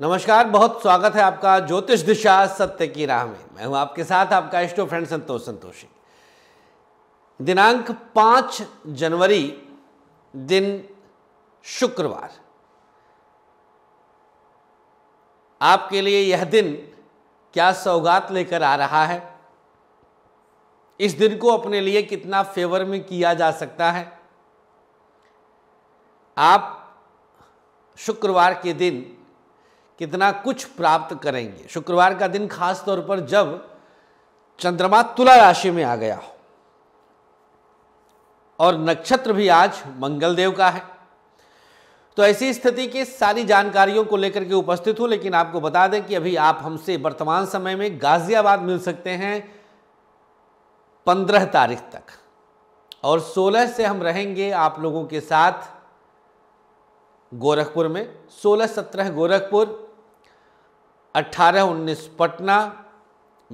नमस्कार बहुत स्वागत है आपका ज्योतिष दिशा सत्य की राह में मैं हूं आपके साथ आपका इष्टो फ्रेंड संतोष संतोषी दिनांक पांच जनवरी दिन शुक्रवार आपके लिए यह दिन क्या सौगात लेकर आ रहा है इस दिन को अपने लिए कितना फेवर में किया जा सकता है आप शुक्रवार के दिन कितना कुछ प्राप्त करेंगे शुक्रवार का दिन खास तौर पर जब चंद्रमा तुला राशि में आ गया हो और नक्षत्र भी आज मंगल देव का है तो ऐसी स्थिति की सारी जानकारियों को लेकर के उपस्थित हूं लेकिन आपको बता दें कि अभी आप हमसे वर्तमान समय में गाजियाबाद मिल सकते हैं पंद्रह तारीख तक और सोलह से हम रहेंगे आप लोगों के साथ गोरखपुर में सोलह सत्रह गोरखपुर अट्ठारह उन्नीस पटना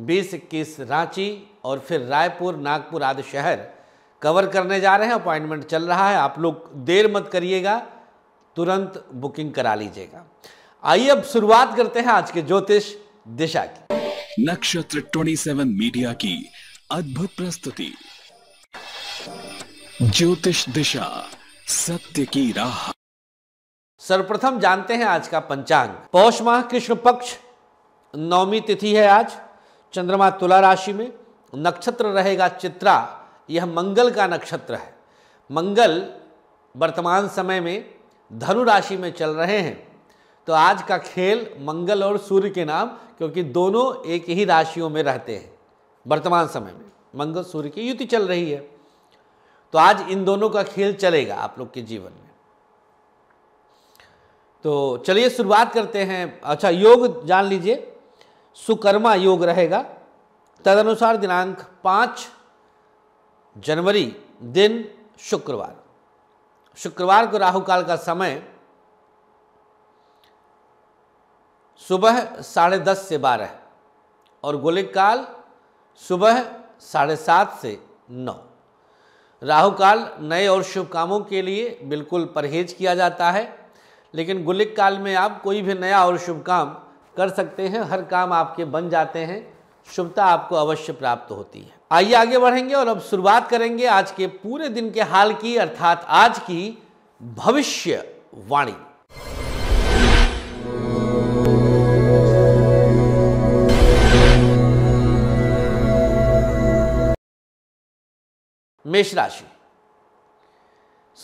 बीस इक्कीस रांची और फिर रायपुर नागपुर आदि शहर कवर करने जा रहे हैं अपॉइंटमेंट चल रहा है आप लोग देर मत करिएगा तुरंत बुकिंग करा लीजिएगा आइए अब शुरुआत करते हैं आज के ज्योतिष दिशा की नक्षत्र 27 मीडिया की अद्भुत प्रस्तुति ज्योतिष दिशा सत्य की राह सर्वप्रथम जानते हैं आज का पंचांग पौष माह कृष्ण पक्ष नवमी तिथि है आज चंद्रमा तुला राशि में नक्षत्र रहेगा चित्रा यह मंगल का नक्षत्र है मंगल वर्तमान समय में धनु राशि में चल रहे हैं तो आज का खेल मंगल और सूर्य के नाम क्योंकि दोनों एक ही राशियों में रहते हैं वर्तमान समय में मंगल सूर्य की युति चल रही है तो आज इन दोनों का खेल चलेगा आप लोग के जीवन में तो चलिए शुरुआत करते हैं अच्छा योग जान लीजिए सुकर्मा योग रहेगा तदनुसार दिनांक पाँच जनवरी दिन शुक्रवार शुक्रवार को राहु काल का समय सुबह साढ़े दस से बारह और गोलिक काल सुबह साढ़े सात से नौ राहु काल नए और शुभ कामों के लिए बिल्कुल परहेज किया जाता है लेकिन गुलिक काल में आप कोई भी नया और शुभ काम कर सकते हैं हर काम आपके बन जाते हैं शुभता आपको अवश्य प्राप्त होती है आइए आगे बढ़ेंगे और अब शुरुआत करेंगे आज के पूरे दिन के हाल की अर्थात आज की भविष्य वाणी मेष राशि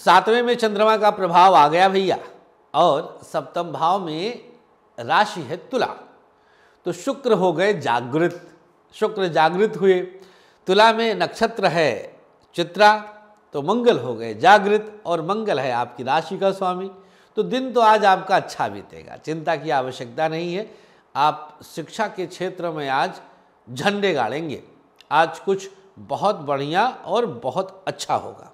सातवें में चंद्रमा का प्रभाव आ गया भैया और सप्तम भाव में राशि है तुला तो शुक्र हो गए जागृत शुक्र जागृत हुए तुला में नक्षत्र है चित्रा तो मंगल हो गए जागृत और मंगल है आपकी राशि का स्वामी तो दिन तो आज आपका अच्छा बीतेगा चिंता की आवश्यकता नहीं है आप शिक्षा के क्षेत्र में आज झंडे गाड़ेंगे आज कुछ बहुत बढ़िया और बहुत अच्छा होगा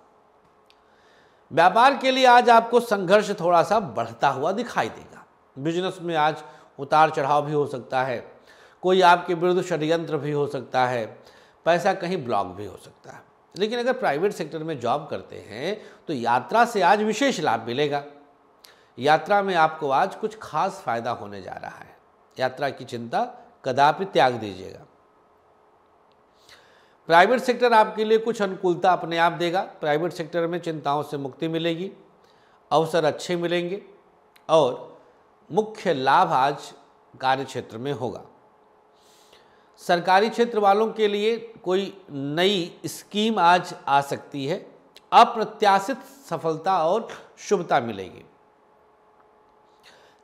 व्यापार के लिए आज आपको संघर्ष थोड़ा सा बढ़ता हुआ दिखाई देगा बिजनेस में आज उतार चढ़ाव भी हो सकता है कोई आपके विरुद्ध षड्यंत्र भी हो सकता है पैसा कहीं ब्लॉक भी हो सकता है लेकिन अगर प्राइवेट सेक्टर में जॉब करते हैं तो यात्रा से आज विशेष लाभ मिलेगा यात्रा में आपको आज कुछ खास फायदा होने जा रहा है यात्रा की चिंता कदापि त्याग दीजिएगा प्राइवेट सेक्टर आपके लिए कुछ अनुकूलता अपने आप देगा प्राइवेट सेक्टर में चिंताओं से मुक्ति मिलेगी अवसर अच्छे मिलेंगे और मुख्य लाभ आज कार्य क्षेत्र में होगा सरकारी क्षेत्र वालों के लिए कोई नई स्कीम आज आ सकती है अप्रत्याशित सफलता और शुभता मिलेगी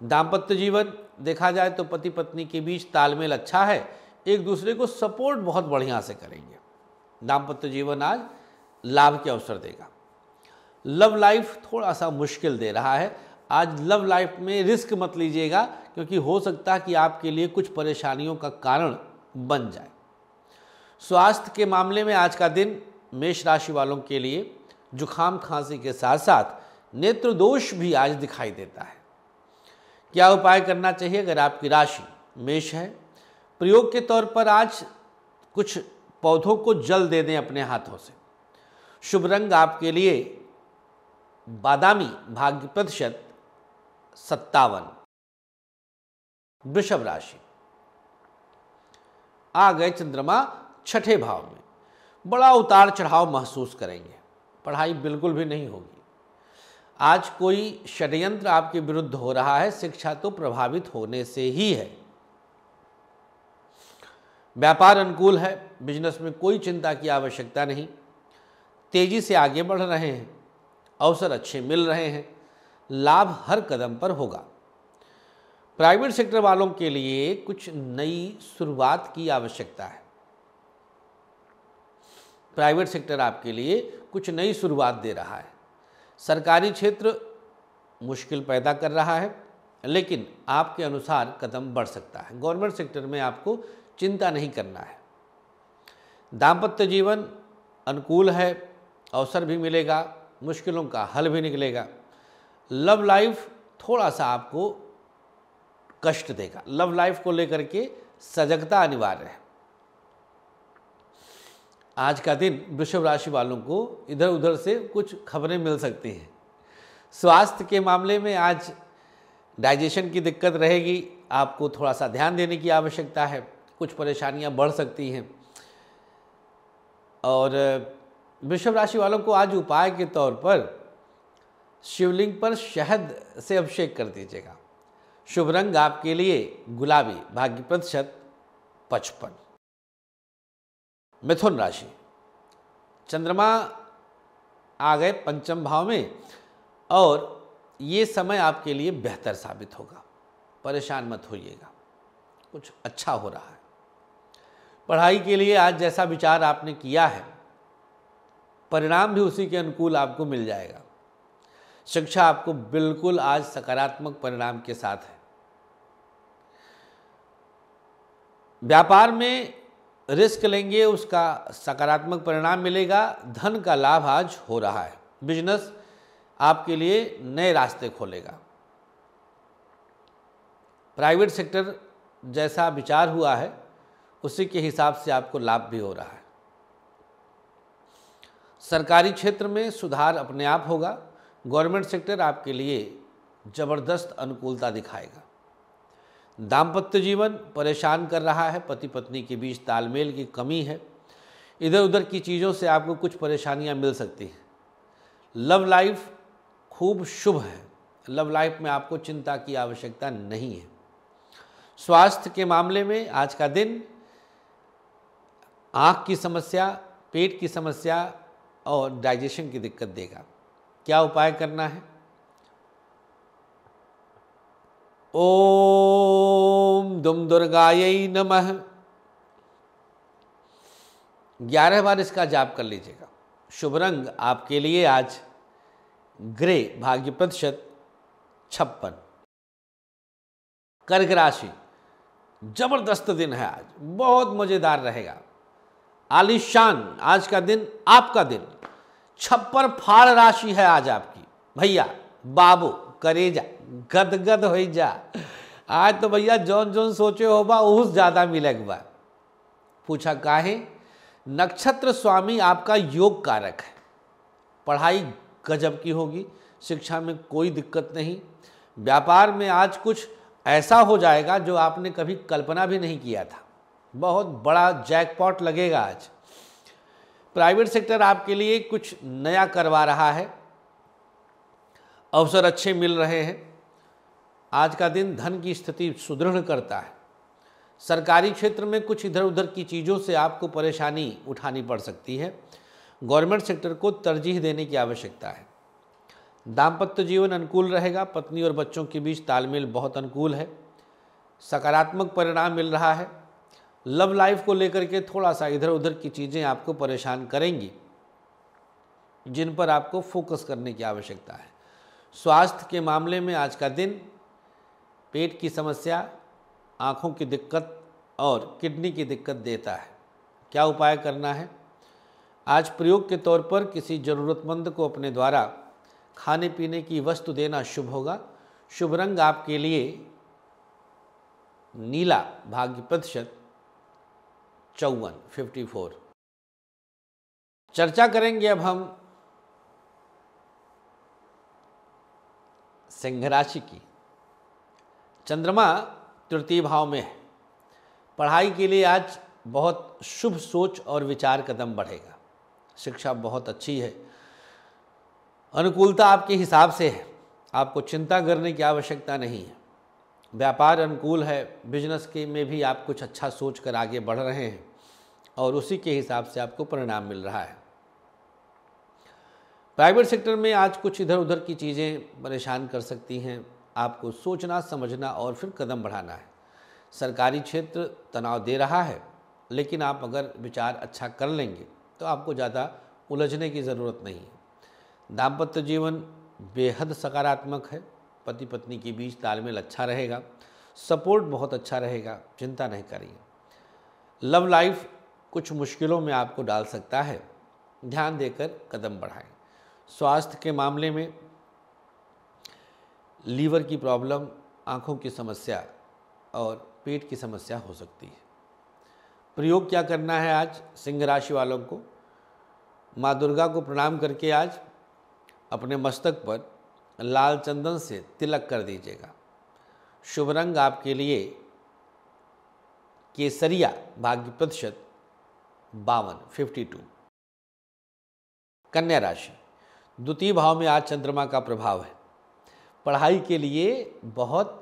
दाम्पत्य जीवन देखा जाए तो पति पत्नी के बीच तालमेल अच्छा है एक दूसरे को सपोर्ट बहुत बढ़िया से करेंगे दाम्पत्य जीवन आज लाभ के अवसर देगा लव लाइफ थोड़ा सा मुश्किल दे रहा है आज लव लाइफ में रिस्क मत लीजिएगा क्योंकि हो सकता है कि आपके लिए कुछ परेशानियों का कारण बन जाए स्वास्थ्य के मामले में आज का दिन मेष राशि वालों के लिए जुखाम खांसी के साथ साथ नेत्र दोष भी आज दिखाई देता है क्या उपाय करना चाहिए अगर आपकी राशि मेष है प्रयोग के तौर पर आज कुछ पौधों को जल दे दें अपने हाथों से शुभ रंग आपके लिए बादामी भाग्य प्रतिशत सत्तावन वृषभ राशि आ गए चंद्रमा छठे भाव में बड़ा उतार चढ़ाव महसूस करेंगे पढ़ाई बिल्कुल भी नहीं होगी आज कोई षड्यंत्र आपके विरुद्ध हो रहा है शिक्षा तो प्रभावित होने से ही है व्यापार अनुकूल है बिजनेस में कोई चिंता की आवश्यकता नहीं तेजी से आगे बढ़ रहे हैं अवसर अच्छे मिल रहे हैं लाभ हर कदम पर होगा प्राइवेट सेक्टर वालों के लिए कुछ नई शुरुआत की आवश्यकता है प्राइवेट सेक्टर आपके लिए कुछ नई शुरुआत दे रहा है सरकारी क्षेत्र मुश्किल पैदा कर रहा है लेकिन आपके अनुसार कदम बढ़ सकता है गवर्नमेंट सेक्टर में आपको चिंता नहीं करना है दाम्पत्य जीवन अनुकूल है अवसर भी मिलेगा मुश्किलों का हल भी निकलेगा लव लाइफ थोड़ा सा आपको कष्ट देगा लव लाइफ को लेकर के सजगता अनिवार्य है आज का दिन वृषभ राशि वालों को इधर उधर से कुछ खबरें मिल सकती हैं स्वास्थ्य के मामले में आज डाइजेशन की दिक्कत रहेगी आपको थोड़ा सा ध्यान देने की आवश्यकता है कुछ परेशानियां बढ़ सकती हैं और वृषभ राशि वालों को आज उपाय के तौर पर शिवलिंग पर शहद से अभिषेक कर दीजिएगा शुभ रंग आपके लिए गुलाबी भाग्य प्रतिशत पचपन मिथुन राशि चंद्रमा आ गए पंचम भाव में और ये समय आपके लिए बेहतर साबित होगा परेशान मत होइएगा कुछ अच्छा हो रहा है पढ़ाई के लिए आज जैसा विचार आपने किया है परिणाम भी उसी के अनुकूल आपको मिल जाएगा शिक्षा आपको बिल्कुल आज सकारात्मक परिणाम के साथ है व्यापार में रिस्क लेंगे उसका सकारात्मक परिणाम मिलेगा धन का लाभ आज हो रहा है बिजनेस आपके लिए नए रास्ते खोलेगा प्राइवेट सेक्टर जैसा विचार हुआ है उसी के हिसाब से आपको लाभ भी हो रहा है सरकारी क्षेत्र में सुधार अपने आप होगा गवर्नमेंट सेक्टर आपके लिए ज़बरदस्त अनुकूलता दिखाएगा दाम्पत्य जीवन परेशान कर रहा है पति पत्नी के बीच तालमेल की कमी है इधर उधर की चीज़ों से आपको कुछ परेशानियां मिल सकती हैं लव लाइफ खूब शुभ है लव लाइफ में आपको चिंता की आवश्यकता नहीं है स्वास्थ्य के मामले में आज का दिन आँख की समस्या पेट की समस्या और डाइजेशन की दिक्कत देगा क्या उपाय करना है ओम दुम दुर्गा नमः ग्यारह बार इसका जाप कर लीजिएगा शुभ रंग आपके लिए आज ग्रे भाग्य प्रतिशत छप्पन कर्क राशि जबरदस्त दिन है आज बहुत मज़ेदार रहेगा आलिशान आज का दिन आपका दिन छप्पर फाड़ राशि है आज आपकी भैया बाबू करेजा गदगद हो जा आज तो भैया जौन जौन सोचे हो बा उस ज़्यादा मिलेग बा पूछा काहे नक्षत्र स्वामी आपका योग कारक है पढ़ाई गजब की होगी शिक्षा में कोई दिक्कत नहीं व्यापार में आज कुछ ऐसा हो जाएगा जो आपने कभी कल्पना भी नहीं किया था बहुत बड़ा जैकपॉट लगेगा आज प्राइवेट सेक्टर आपके लिए कुछ नया करवा रहा है अवसर अच्छे मिल रहे हैं आज का दिन धन की स्थिति सुदृढ़ करता है सरकारी क्षेत्र में कुछ इधर उधर की चीज़ों से आपको परेशानी उठानी पड़ सकती है गवर्नमेंट सेक्टर को तरजीह देने की आवश्यकता है दाम्पत्य जीवन अनुकूल रहेगा पत्नी और बच्चों के बीच तालमेल बहुत अनुकूल है सकारात्मक परिणाम मिल रहा है लव लाइफ को लेकर के थोड़ा सा इधर उधर की चीज़ें आपको परेशान करेंगी जिन पर आपको फोकस करने की आवश्यकता है स्वास्थ्य के मामले में आज का दिन पेट की समस्या आँखों की दिक्कत और किडनी की दिक्कत देता है क्या उपाय करना है आज प्रयोग के तौर पर किसी ज़रूरतमंद को अपने द्वारा खाने पीने की वस्तु देना शुभ होगा शुभ रंग आपके लिए नीला भाग्य प्रतिशत चौवन फिफ्टी फोर चर्चा करेंगे अब हम सिंह राशि की चंद्रमा तृतीय भाव में है पढ़ाई के लिए आज बहुत शुभ सोच और विचार कदम बढ़ेगा शिक्षा बहुत अच्छी है अनुकूलता आपके हिसाब से है आपको चिंता करने की आवश्यकता नहीं है व्यापार अनुकूल है बिजनेस के में भी आप कुछ अच्छा सोच कर आगे बढ़ रहे हैं और उसी के हिसाब से आपको परिणाम मिल रहा है प्राइवेट सेक्टर में आज कुछ इधर उधर की चीज़ें परेशान कर सकती हैं आपको सोचना समझना और फिर कदम बढ़ाना है सरकारी क्षेत्र तनाव दे रहा है लेकिन आप अगर विचार अच्छा कर लेंगे तो आपको ज़्यादा उलझने की ज़रूरत नहीं है दाम्पत्य जीवन बेहद सकारात्मक है पति पत्नी के बीच तालमेल अच्छा रहेगा सपोर्ट बहुत अच्छा रहेगा चिंता नहीं करिए लव लाइफ कुछ मुश्किलों में आपको डाल सकता है ध्यान देकर कदम बढ़ाएं स्वास्थ्य के मामले में लीवर की प्रॉब्लम आँखों की समस्या और पेट की समस्या हो सकती है प्रयोग क्या करना है आज सिंह राशि वालों को माँ दुर्गा को प्रणाम करके आज अपने मस्तक पर लाल चंदन से तिलक कर दीजिएगा शुभ रंग आपके लिए केसरिया भाग्य प्रतिशत बावन फिफ्टी टू कन्या राशि द्वितीय भाव में आज चंद्रमा का प्रभाव है पढ़ाई के लिए बहुत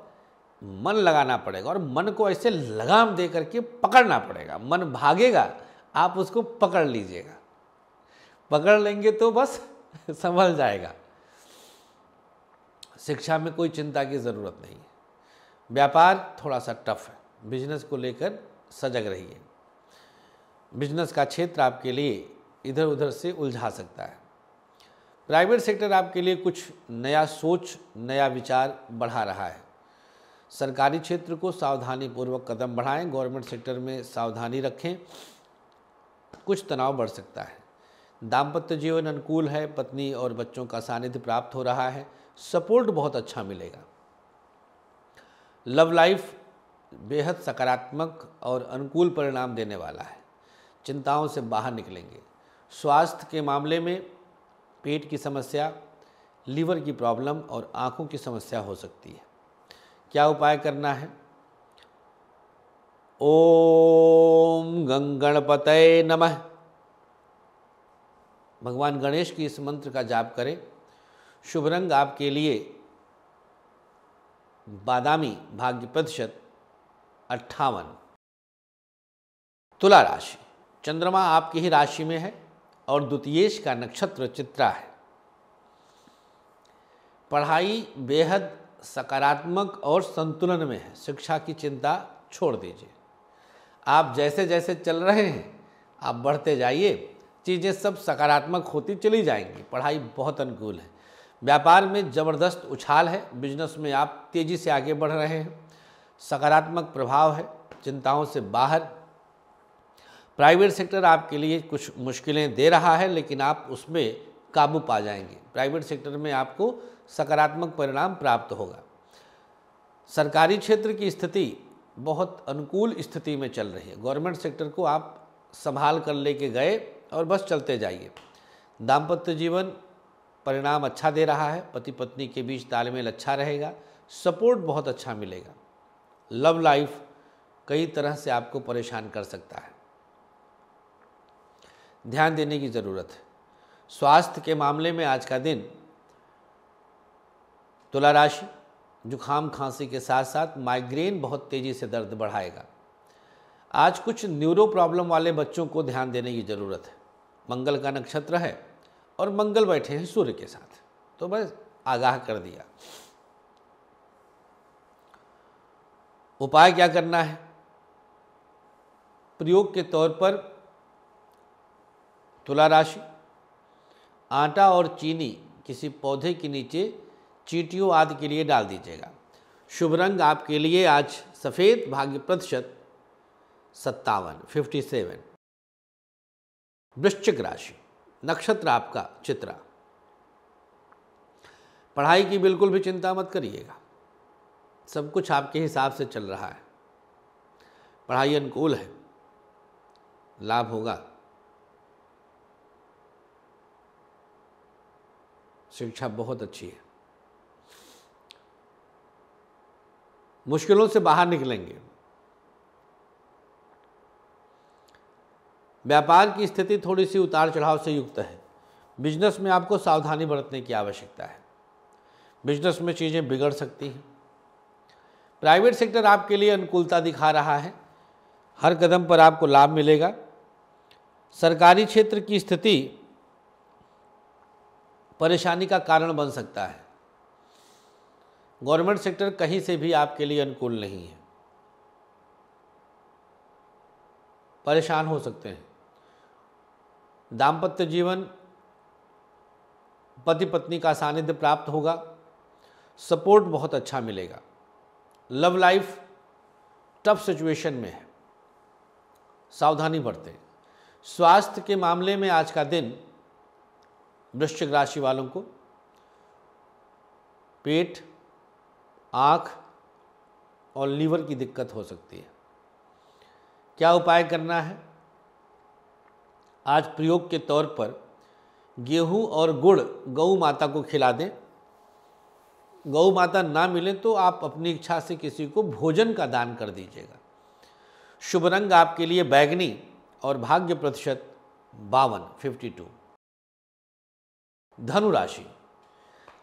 मन लगाना पड़ेगा और मन को ऐसे लगाम दे करके पकड़ना पड़ेगा मन भागेगा आप उसको पकड़ लीजिएगा पकड़ लेंगे तो बस संभल जाएगा शिक्षा में कोई चिंता की ज़रूरत नहीं है व्यापार थोड़ा सा टफ है बिजनेस को लेकर सजग रहिए बिजनेस का क्षेत्र आपके लिए इधर उधर से उलझा सकता है प्राइवेट सेक्टर आपके लिए कुछ नया सोच नया विचार बढ़ा रहा है सरकारी क्षेत्र को सावधानीपूर्वक कदम बढ़ाएं गवर्नमेंट सेक्टर में सावधानी रखें कुछ तनाव बढ़ सकता है दाम्पत्य जीवन अनुकूल है पत्नी और बच्चों का सानिध्य प्राप्त हो रहा है सपोर्ट बहुत अच्छा मिलेगा लव लाइफ बेहद सकारात्मक और अनुकूल परिणाम देने वाला है चिंताओं से बाहर निकलेंगे स्वास्थ्य के मामले में पेट की समस्या लीवर की प्रॉब्लम और आँखों की समस्या हो सकती है क्या उपाय करना है ओम गंगणपतये नमः भगवान गणेश की इस मंत्र का जाप करें शुभ रंग आपके लिए बादामी भाग्य प्रतिशत अट्ठावन तुला राशि चंद्रमा आपकी ही राशि में है और द्वितीयेश का नक्षत्र चित्रा है पढ़ाई बेहद सकारात्मक और संतुलन में है शिक्षा की चिंता छोड़ दीजिए आप जैसे जैसे चल रहे हैं आप बढ़ते जाइए चीज़ें सब सकारात्मक होती चली जाएंगी पढ़ाई बहुत अनुकूल है व्यापार में ज़बरदस्त उछाल है बिजनेस में आप तेज़ी से आगे बढ़ रहे हैं सकारात्मक प्रभाव है चिंताओं से बाहर प्राइवेट सेक्टर आपके लिए कुछ मुश्किलें दे रहा है लेकिन आप उसमें काबू पा जाएंगे प्राइवेट सेक्टर में आपको सकारात्मक परिणाम प्राप्त होगा सरकारी क्षेत्र की स्थिति बहुत अनुकूल स्थिति में चल रही है गवर्नमेंट सेक्टर को आप संभाल कर लेके गए और बस चलते जाइए दाम्पत्य जीवन परिणाम अच्छा दे रहा है पति पत्नी के बीच तालमेल अच्छा रहेगा सपोर्ट बहुत अच्छा मिलेगा लव लाइफ कई तरह से आपको परेशान कर सकता है ध्यान देने की ज़रूरत है स्वास्थ्य के मामले में आज का दिन तुला राशि जुखाम खांसी के साथ साथ माइग्रेन बहुत तेज़ी से दर्द बढ़ाएगा आज कुछ न्यूरो प्रॉब्लम वाले बच्चों को ध्यान देने की ज़रूरत है मंगल का नक्षत्र है और मंगल बैठे हैं सूर्य के साथ तो बस आगाह कर दिया उपाय क्या करना है प्रयोग के तौर पर तुला राशि आटा और चीनी किसी पौधे के नीचे चीटियों आदि के लिए डाल दीजिएगा शुभ रंग आपके लिए आज सफ़ेद भाग्य प्रतिशत सत्तावन फिफ्टी सेवन वृश्चिक राशि नक्षत्र आपका चित्रा पढ़ाई की बिल्कुल भी चिंता मत करिएगा सब कुछ आपके हिसाब से चल रहा है पढ़ाई अनुकूल है लाभ होगा शिक्षा बहुत अच्छी है मुश्किलों से बाहर निकलेंगे व्यापार की स्थिति थोड़ी सी उतार चढ़ाव से युक्त है बिजनेस में आपको सावधानी बरतने की आवश्यकता है बिजनेस में चीज़ें बिगड़ सकती हैं प्राइवेट सेक्टर आपके लिए अनुकूलता दिखा रहा है हर कदम पर आपको लाभ मिलेगा सरकारी क्षेत्र की स्थिति परेशानी का कारण बन सकता है गवर्नमेंट सेक्टर कहीं से भी आपके लिए अनुकूल नहीं है परेशान हो सकते हैं दाम्पत्य जीवन पति पत्नी का सानिध्य प्राप्त होगा सपोर्ट बहुत अच्छा मिलेगा लव लाइफ टफ सिचुएशन में है सावधानी बरतें स्वास्थ्य के मामले में आज का दिन वृश्चिक राशि वालों को पेट आँख और लीवर की दिक्कत हो सकती है क्या उपाय करना है आज प्रयोग के तौर पर गेहूं और गुड़ गऊ माता को खिला दें गौ माता ना मिले तो आप अपनी इच्छा से किसी को भोजन का दान कर दीजिएगा शुभ रंग आपके लिए बैगनी और भाग्य प्रतिशत बावन फिफ्टी टू धनु राशि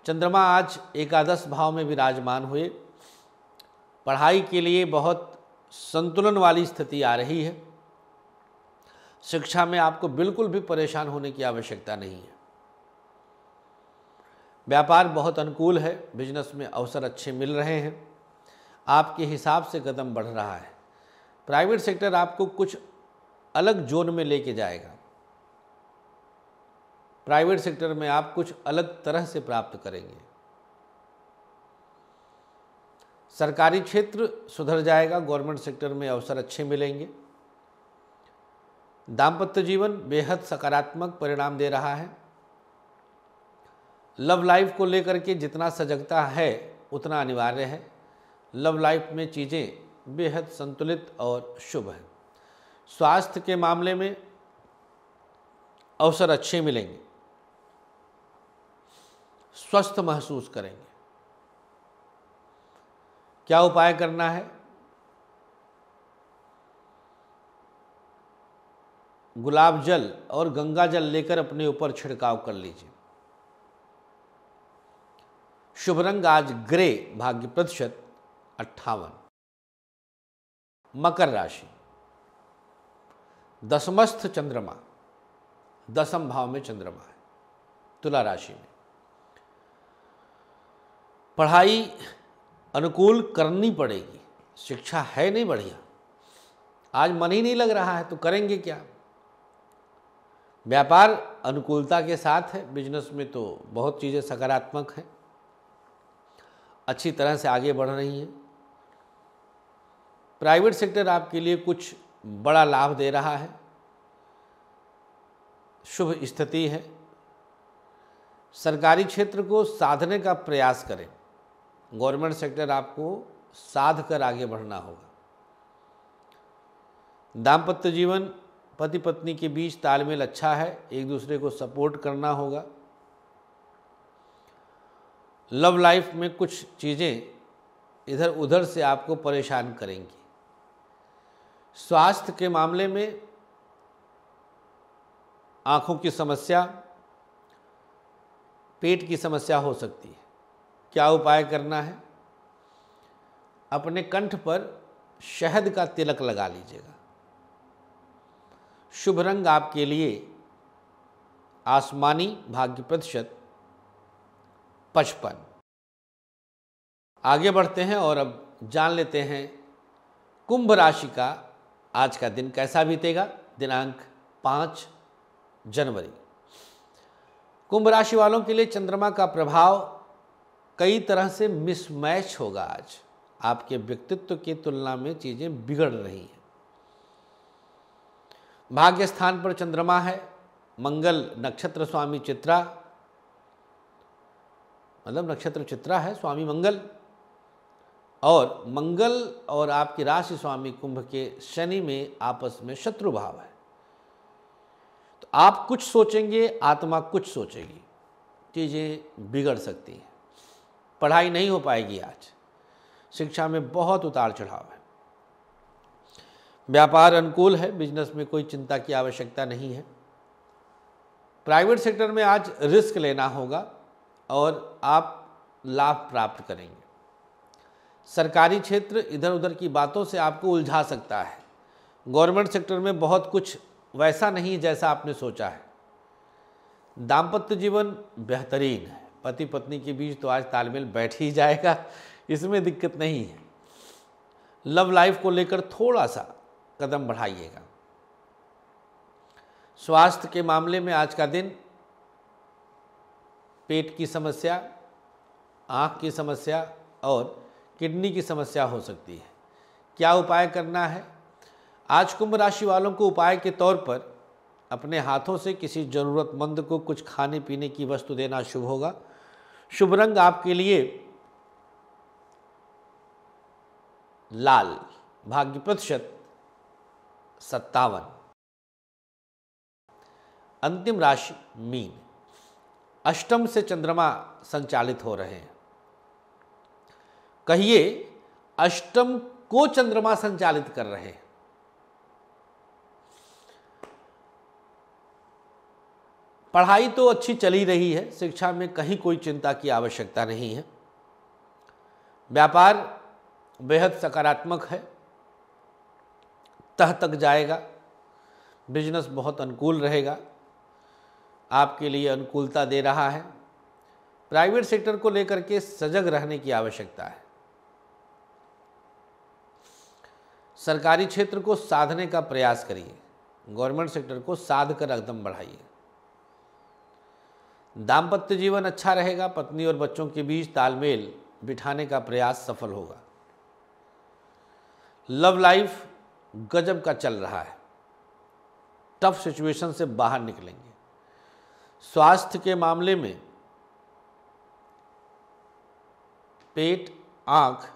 चंद्रमा आज एकादश भाव में विराजमान हुए पढ़ाई के लिए बहुत संतुलन वाली स्थिति आ रही है शिक्षा में आपको बिल्कुल भी परेशान होने की आवश्यकता नहीं है व्यापार बहुत अनुकूल है बिजनेस में अवसर अच्छे मिल रहे हैं आपके हिसाब से कदम बढ़ रहा है प्राइवेट सेक्टर आपको कुछ अलग जोन में लेके जाएगा प्राइवेट सेक्टर में आप कुछ अलग तरह से प्राप्त करेंगे सरकारी क्षेत्र सुधर जाएगा गवर्नमेंट सेक्टर में अवसर अच्छे मिलेंगे दाम्पत्य जीवन बेहद सकारात्मक परिणाम दे रहा है लव लाइफ को लेकर के जितना सजगता है उतना अनिवार्य है लव लाइफ में चीज़ें बेहद संतुलित और शुभ हैं स्वास्थ्य के मामले में अवसर अच्छे मिलेंगे स्वस्थ महसूस करेंगे क्या उपाय करना है गुलाब जल और गंगा जल लेकर अपने ऊपर छिड़काव कर लीजिए शुभ रंग आज ग्रे भाग्य प्रतिशत अट्ठावन मकर राशि दसमस्थ चंद्रमा दसम भाव में चंद्रमा है तुला राशि में पढ़ाई अनुकूल करनी पड़ेगी शिक्षा है नहीं बढ़िया आज मन ही नहीं लग रहा है तो करेंगे क्या व्यापार अनुकूलता के साथ है बिजनेस में तो बहुत चीज़ें सकारात्मक हैं अच्छी तरह से आगे बढ़ रही हैं प्राइवेट सेक्टर आपके लिए कुछ बड़ा लाभ दे रहा है शुभ स्थिति है सरकारी क्षेत्र को साधने का प्रयास करें गवर्नमेंट सेक्टर आपको साध कर आगे बढ़ना होगा दाम्पत्य जीवन पति पत्नी के बीच तालमेल अच्छा है एक दूसरे को सपोर्ट करना होगा लव लाइफ में कुछ चीज़ें इधर उधर से आपको परेशान करेंगी स्वास्थ्य के मामले में आँखों की समस्या पेट की समस्या हो सकती है क्या उपाय करना है अपने कंठ पर शहद का तिलक लगा लीजिएगा शुभ रंग आपके लिए आसमानी भाग्य प्रतिशत पचपन आगे बढ़ते हैं और अब जान लेते हैं कुंभ राशि का आज का दिन कैसा बीतेगा दिनांक पाँच जनवरी कुंभ राशि वालों के लिए चंद्रमा का प्रभाव कई तरह से मिसमैच होगा आज आपके व्यक्तित्व की तुलना में चीज़ें बिगड़ रही हैं भाग्य स्थान पर चंद्रमा है मंगल नक्षत्र स्वामी चित्रा मतलब नक्षत्र चित्रा है स्वामी मंगल और मंगल और आपकी राशि स्वामी कुंभ के शनि में आपस में शत्रु भाव है तो आप कुछ सोचेंगे आत्मा कुछ सोचेगी चीज़ें बिगड़ सकती हैं पढ़ाई नहीं हो पाएगी आज शिक्षा में बहुत उतार चढ़ाव है व्यापार अनुकूल है बिजनेस में कोई चिंता की आवश्यकता नहीं है प्राइवेट सेक्टर में आज रिस्क लेना होगा और आप लाभ प्राप्त करेंगे सरकारी क्षेत्र इधर उधर की बातों से आपको उलझा सकता है गवर्नमेंट सेक्टर में बहुत कुछ वैसा नहीं जैसा आपने सोचा है दाम्पत्य जीवन बेहतरीन है पति पत्नी के बीच तो आज तालमेल बैठ ही जाएगा इसमें दिक्कत नहीं है लव लाइफ को लेकर थोड़ा सा कदम बढ़ाइएगा स्वास्थ्य के मामले में आज का दिन पेट की समस्या आँख की समस्या और किडनी की समस्या हो सकती है क्या उपाय करना है आज कुंभ राशि वालों को उपाय के तौर पर अपने हाथों से किसी ज़रूरतमंद को कुछ खाने पीने की वस्तु देना शुभ होगा शुभ रंग आपके लिए लाल भाग्य प्रतिशत सत्तावन अंतिम राशि मीन अष्टम से चंद्रमा संचालित हो रहे हैं कहिए अष्टम को चंद्रमा संचालित कर रहे हैं पढ़ाई तो अच्छी चली रही है शिक्षा में कहीं कोई चिंता की आवश्यकता नहीं है व्यापार बेहद सकारात्मक है तह तक जाएगा बिजनेस बहुत अनुकूल रहेगा आपके लिए अनुकूलता दे रहा है प्राइवेट सेक्टर को लेकर के सजग रहने की आवश्यकता है सरकारी क्षेत्र को साधने का प्रयास करिए गवर्नमेंट सेक्टर को साध कर एकदम बढ़ाइए दाम्पत्य जीवन अच्छा रहेगा पत्नी और बच्चों के बीच तालमेल बिठाने का प्रयास सफल होगा लव लाइफ गजब का चल रहा है टफ सिचुएशन से बाहर निकलेंगे स्वास्थ्य के मामले में पेट आंख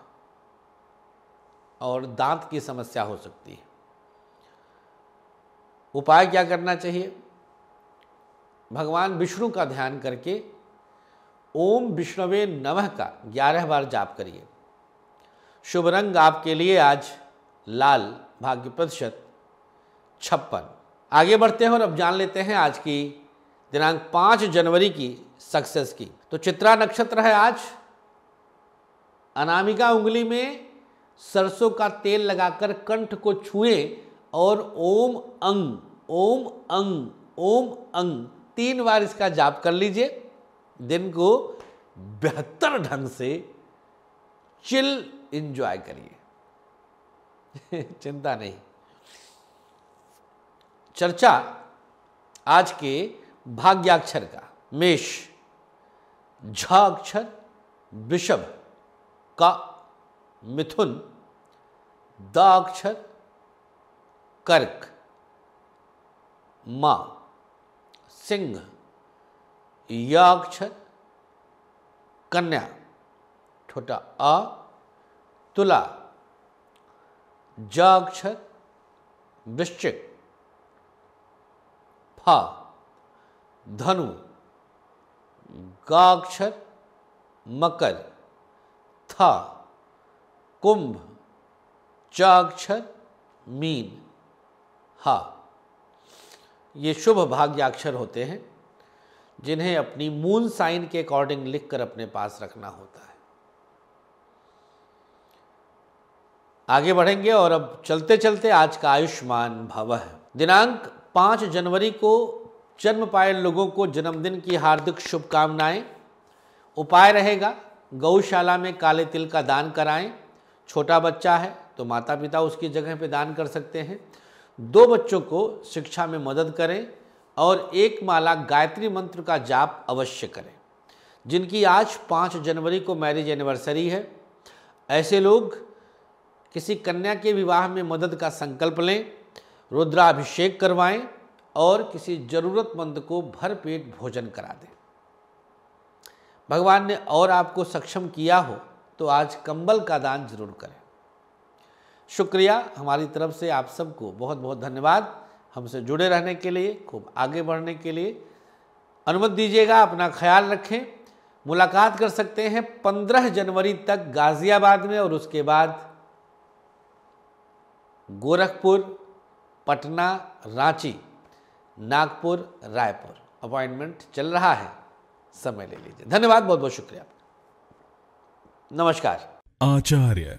और दांत की समस्या हो सकती है उपाय क्या करना चाहिए भगवान विष्णु का ध्यान करके ओम विष्णवे नमः का ग्यारह बार जाप करिए शुभ रंग आपके लिए आज लाल भाग्य प्रतिशत छप्पन आगे बढ़ते हैं और अब जान लेते हैं आज की दिनांक पाँच जनवरी की सक्सेस की तो चित्रा नक्षत्र है आज अनामिका उंगली में सरसों का तेल लगाकर कंठ को छुए और ओम अंग ओम अंग ओम अंग तीन बार इसका जाप कर लीजिए दिन को बेहतर ढंग से चिल इंजॉय करिए चिंता नहीं चर्चा आज के भाग्याक्षर का मेष झ अक्षर वृषभ का मिथुन द अक्षर कर्क मा सिंह या अक्षर कन्या छोटा अ तुला ज अक्षर वृश्चिक फा धनु गाक्षर मकर था कुंभ चाक्षर मीन हा ये शुभ भाग्याक्षर होते हैं जिन्हें अपनी मून साइन के अकॉर्डिंग लिखकर अपने पास रखना होता है आगे बढ़ेंगे और अब चलते चलते आज का आयुष्मान भव है दिनांक पांच जनवरी को जन्म पाए लोगों को जन्मदिन की हार्दिक शुभकामनाएं उपाय रहेगा गौशाला में काले तिल का दान कराएं छोटा बच्चा है तो माता पिता उसकी जगह पे दान कर सकते हैं दो बच्चों को शिक्षा में मदद करें और एक माला गायत्री मंत्र का जाप अवश्य करें जिनकी आज पाँच जनवरी को मैरिज एनिवर्सरी है ऐसे लोग किसी कन्या के विवाह में मदद का संकल्प लें रुद्राभिषेक करवाएं और किसी ज़रूरतमंद को भरपेट भोजन करा दें भगवान ने और आपको सक्षम किया हो तो आज कंबल का दान जरूर करें शुक्रिया हमारी तरफ से आप सबको बहुत बहुत धन्यवाद हमसे जुड़े रहने के लिए खूब आगे बढ़ने के लिए अनुमति दीजिएगा अपना ख्याल रखें मुलाकात कर सकते हैं 15 जनवरी तक गाज़ियाबाद में और उसके बाद गोरखपुर पटना रांची नागपुर रायपुर अपॉइंटमेंट चल रहा है समय ले लीजिए धन्यवाद बहुत बहुत शुक्रिया नमस्कार आचार्य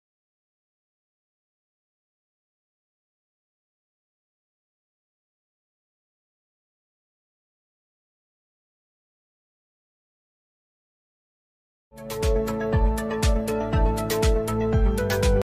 you